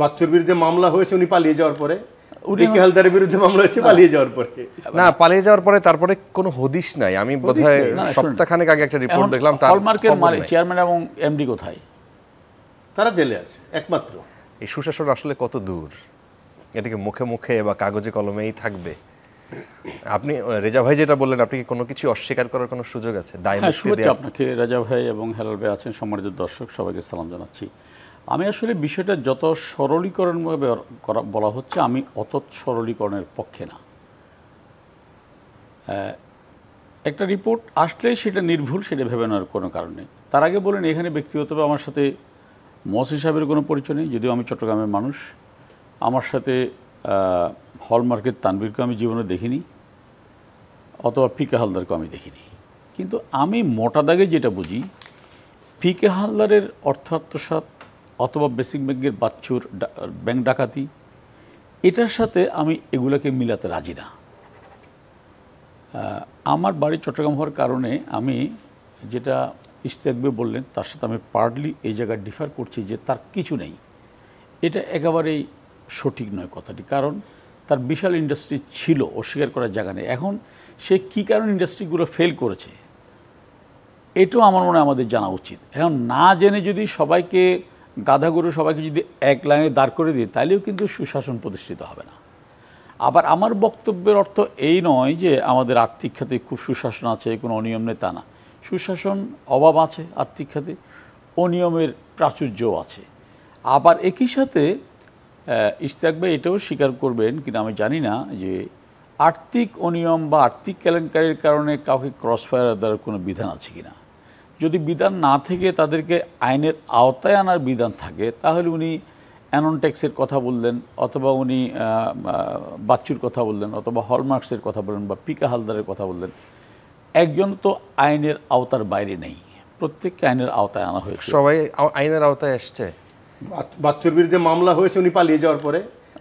বাচ্চুর বিরুদ্ধে মামলা হয়েছে উনি পালিয়ে যাওয়ার পরে হালদারের বিরুদ্ধে মামলা হয়েছে পালিয়ে যাওয়ার পরে না মানে- পালিয়ে যাওয়ার পরে তারপরে কোনো নাই আমি বোধহয় সপ্তাহখানেক আগে একটা রিপোর্ট দেখলাম হলমার্কের চেয়ারম্যান এবং এমডি কোথায় তারা জেলে আছে একমাত্র এই সুশাসন আসলে কত দূর এটাকে মুখে মুখে বা কাগজে কলমেই থাকবে আপনি রেজা ভাই যেটা বললেন আপনি কি কোনো কিছু অস্বীকার করার কোনো সুযোগ আছে দায় হ্যাঁ, আপনাকে রেজা ভাই এবং হেলাল ভাই আছেন সম্মানিত দর্শক সবাইকে সালাম জানাচ্ছি আমি আসলে বিষয়টা যত সরলীকরণভাবে করা বলা হচ্ছে আমি অত সরলীকরণের পক্ষে না একটা রিপোর্ট আসলেই সেটা নির্ভুল সেটা ভেবে নেওয়ার কোনো কারণ নেই তার আগে বলেন এখানে ব্যক্তিগতভাবে আমার সাথে মসি সাহেবের কোনো পরিচয় নেই যদিও আমি চট্টগ্রামের মানুষ আমার সাথে হলমার্কের তানবীরকে আমি জীবনে দেখিনি অথবা ফিকে হালদারকে আমি দেখিনি কিন্তু আমি মোটা দাগে যেটা বুঝি ফিকে হালদারের অর্থাত্মসাত অথবা বেসিক ব্যাংকের বাচ্চুর ব্যাংক ডাকাতি এটার সাথে আমি এগুলাকে মিলাতে রাজি না আমার বাড়ি চট্টগ্রাম হওয়ার কারণে আমি যেটা ইশতেকবে বললেন তার সাথে আমি পার্টলি এই জায়গায় ডিফার করছি যে তার কিছু নেই এটা একেবারেই সঠিক নয় কথাটি কারণ তার বিশাল ইন্ডাস্ট্রি ছিল অস্বীকার করার জায়গা নেই এখন সে কী কারণ ইন্ডাস্ট্রিগুলো ফেল করেছে এটাও আমার মনে আমাদের জানা উচিত এখন না জেনে যদি সবাইকে গাধা গরু সবাইকে যদি এক লাইনে দাঁড় করে দিই তাহলেও কিন্তু সুশাসন প্রতিষ্ঠিত হবে না আবার আমার বক্তব্যের অর্থ এই নয় যে আমাদের আর্থিক খাতে খুব সুশাসন আছে কোনো অনিয়ম নেই তা না সুশাসন অভাব আছে আর্থিক খাতে অনিয়মের প্রাচুর্যও আছে আবার একই সাথে ইশতিয়াক ভাই এটাও স্বীকার করবেন কিনা আমি জানি না যে আর্থিক অনিয়ম বা আর্থিক কেলেঙ্কারির কারণে কাউকে ক্রসফায়ার দেওয়ার কোনো বিধান আছে কিনা যদি বিধান না থেকে তাদেরকে আইনের আওতায় আনার বিধান থাকে তাহলে উনি অ্যানন ট্যাক্সের কথা বললেন অথবা উনি বাচ্চুর কথা বললেন অথবা হলমার্কসের কথা বললেন বা পিকা হালদারের কথা বললেন একজন তো আইনের আওতার বাইরে নেই প্রত্যেককে আইনের আওতায় আনা হয়েছে সবাই আইনের আওতায় আসছে বাচ্চুর বিরুদ্ধে মামলা হয়েছে উনি পালিয়ে যাওয়ার পরে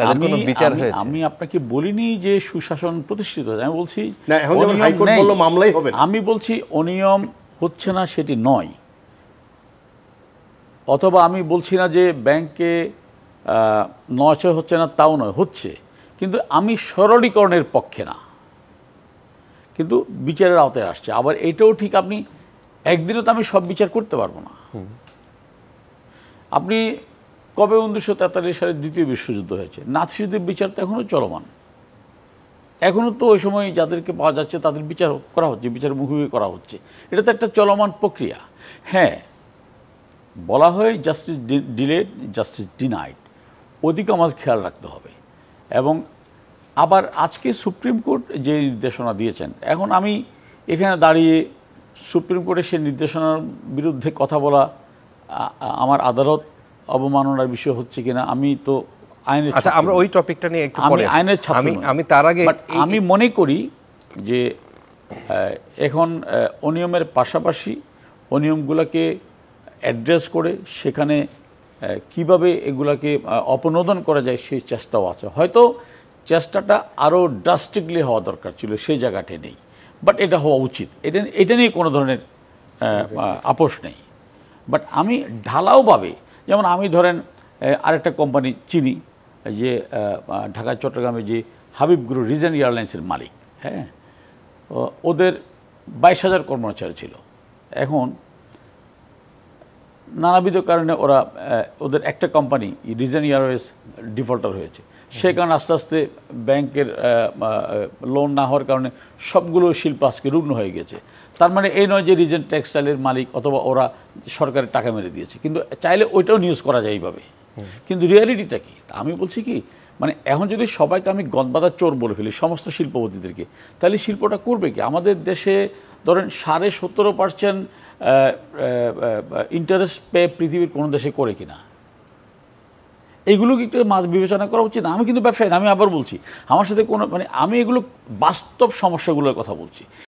তাদের কোনো আমি আপনাকে বলিনি যে সুশাসন প্রতিষ্ঠিত আমি বলছি মামলাই হবে আমি বলছি অনিয়ম হচ্ছে না সেটি নয় অথবা আমি বলছি না যে ব্যাংকে হচ্ছে না তাও নয় হচ্ছে কিন্তু আমি সরলীকরণের পক্ষে না কিন্তু বিচারের আওতায় আসছে আবার এটাও ঠিক আপনি একদিনও তো আমি সব বিচার করতে পারবো না আপনি কবে উনিশশো তেতাল্লিশ সালে দ্বিতীয় বিশ্বযুদ্ধ হয়েছে নাৎসিদের বিচার তো এখনও চলমান এখনও তো ওই সময় যাদেরকে পাওয়া যাচ্ছে তাদের বিচার করা হচ্ছে বিচার মুখোমুখি করা হচ্ছে এটা তো একটা চলমান প্রক্রিয়া হ্যাঁ বলা হয় জাস্টিস ডিলেড জাস্টিস ডিনাইড ওদিকে আমাদের খেয়াল রাখতে হবে এবং আবার আজকে সুপ্রিম কোর্ট যে নির্দেশনা দিয়েছেন এখন আমি এখানে দাঁড়িয়ে সুপ্রিম কোর্টের সেই নির্দেশনার বিরুদ্ধে কথা বলা আমার আদালত অবমাননার বিষয় হচ্ছে কিনা আমি তো আইনের আচ্ছা আমরা ওই টপিকটা নিয়ে একটু আমি আইনের ছাত্র আমি তার আগে আমি মনে করি যে এখন অনিয়মের পাশাপাশি অনিয়মগুলোকে অ্যাড্রেস করে সেখানে কিভাবে এগুলাকে অপনোদন করা যায় সেই চেষ্টাও আছে হয়তো চেষ্টাটা আরও ড্রাস্টিকলি হওয়া দরকার ছিল সেই জায়গাটি নেই বাট এটা হওয়া উচিত এটা এটা নিয়ে কোনো ধরনের আপোষ নেই বাট আমি ঢালাওভাবে যেমন আমি ধরেন আরেকটা কোম্পানি চিনি যে ঢাকা চট্টগ্রামে যে হাবিব গুরু রিজেন্ট এয়ারলাইন্সের মালিক হ্যাঁ ওদের বাইশ হাজার কর্মচারী ছিল এখন নানাবিধ কারণে ওরা ওদের একটা কোম্পানি রিজেন ইয়ারওয়েজ ডিফল্টার হয়েছে সে কারণে আস্তে আস্তে ব্যাংকের লোন না হওয়ার কারণে সবগুলো শিল্প আজকে রুগ্ন হয়ে গেছে তার মানে এই নয় যে রিজেন টেক্সটাইলের মালিক অথবা ওরা সরকারের টাকা মেরে দিয়েছে কিন্তু চাইলে ওইটাও নিউজ করা যায় এইভাবে কিন্তু রিয়ালিটিটা কি আমি বলছি কি মানে এখন যদি সবাইকে আমি গদবাদার চোর বলে ফেলি সমস্ত শিল্পপতিদেরকে তাহলে শিল্পটা করবে কি আমাদের দেশে ধরেন সাড়ে সতেরো পার্সেন্ট ইন্টারেস্ট পে পৃথিবীর কোনো দেশে করে কিনা এগুলো কি একটু বিবেচনা করা উচিত আমি কিন্তু ব্যবসায়ী আমি আবার বলছি আমার সাথে কোনো মানে আমি এগুলো বাস্তব সমস্যাগুলোর কথা বলছি